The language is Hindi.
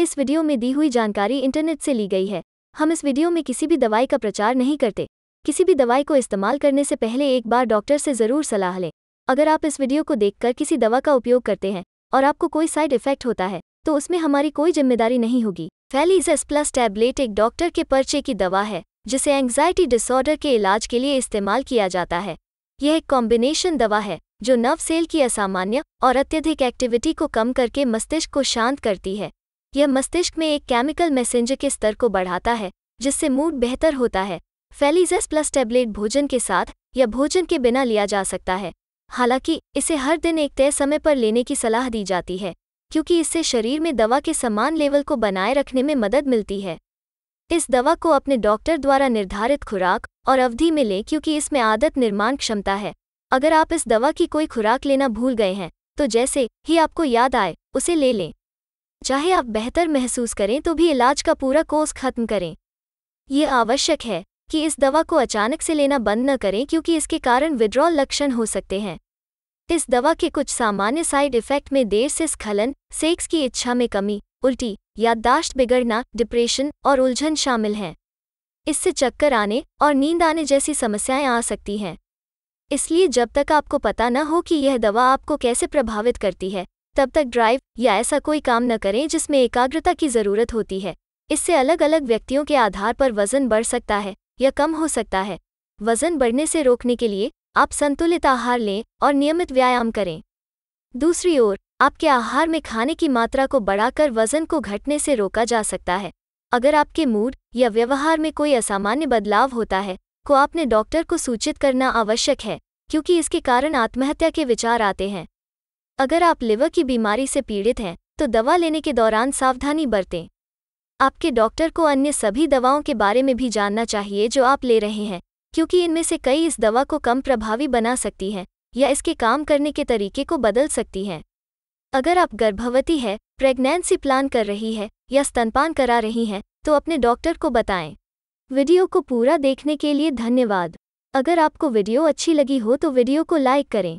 इस वीडियो में दी हुई जानकारी इंटरनेट से ली गई है हम इस वीडियो में किसी भी दवाई का प्रचार नहीं करते किसी भी दवाई को इस्तेमाल करने से पहले एक बार डॉक्टर से ज़रूर सलाह लें अगर आप इस वीडियो को देखकर किसी दवा का उपयोग करते हैं और आपको कोई साइड इफेक्ट होता है तो उसमें हमारी कोई जिम्मेदारी नहीं होगी फैलीज प्लस टैबलेट एक डॉक्टर के पर्चे की दवा है जिसे एंग्जाइटी डिसऑर्डर के इलाज के लिए इस्तेमाल किया जाता है यह एक कॉम्बिनेशन दवा है जो नर्व सेल की असामान्य और अत्यधिक एक्टिविटी को कम करके मस्तिष्क को शांत करती है यह मस्तिष्क में एक केमिकल मैसेंजर के स्तर को बढ़ाता है जिससे मूड बेहतर होता है फेलिजस प्लस टैबलेट भोजन के साथ या भोजन के बिना लिया जा सकता है हालांकि इसे हर दिन एक तय समय पर लेने की सलाह दी जाती है क्योंकि इससे शरीर में दवा के समान लेवल को बनाए रखने में मदद मिलती है इस दवा को अपने डॉक्टर द्वारा निर्धारित खुराक और अवधि में लें क्योंकि इसमें आदत निर्माण क्षमता है अगर आप इस दवा की कोई खुराक लेना भूल गए हैं तो जैसे ही आपको याद आए उसे ले लें चाहे आप बेहतर महसूस करें तो भी इलाज का पूरा कोर्स खत्म करें ये आवश्यक है कि इस दवा को अचानक से लेना बंद न करें क्योंकि इसके कारण विड्रॉल लक्षण हो सकते हैं इस दवा के कुछ सामान्य साइड इफेक्ट में देर से स्खलन सेक्स की इच्छा में कमी उल्टी याददाश्त बिगड़ना डिप्रेशन और उलझन शामिल हैं इससे चक्कर आने और नींद आने जैसी समस्याएं आ सकती हैं इसलिए जब तक आपको पता न हो कि यह दवा आपको कैसे प्रभावित करती है तब तक ड्राइव या ऐसा कोई काम न करें जिसमें एकाग्रता की जरूरत होती है इससे अलग अलग व्यक्तियों के आधार पर वजन बढ़ सकता है या कम हो सकता है वजन बढ़ने से रोकने के लिए आप संतुलित आहार लें और नियमित व्यायाम करें दूसरी ओर आपके आहार में खाने की मात्रा को बढ़ाकर वजन को घटने से रोका जा सकता है अगर आपके मूड या व्यवहार में कोई असामान्य बदलाव होता है को तो आपने डॉक्टर को सूचित करना आवश्यक है क्योंकि इसके कारण आत्महत्या के विचार आते हैं अगर आप लिवर की बीमारी से पीड़ित हैं तो दवा लेने के दौरान सावधानी बरतें आपके डॉक्टर को अन्य सभी दवाओं के बारे में भी जानना चाहिए जो आप ले रहे हैं क्योंकि इनमें से कई इस दवा को कम प्रभावी बना सकती हैं या इसके काम करने के तरीके को बदल सकती हैं अगर आप गर्भवती है प्रेग्नेंसी प्लान कर रही है या स्तनपान करा रही हैं तो अपने डॉक्टर को बताएं वीडियो को पूरा देखने के लिए धन्यवाद अगर आपको वीडियो अच्छी लगी हो तो वीडियो को लाइक करें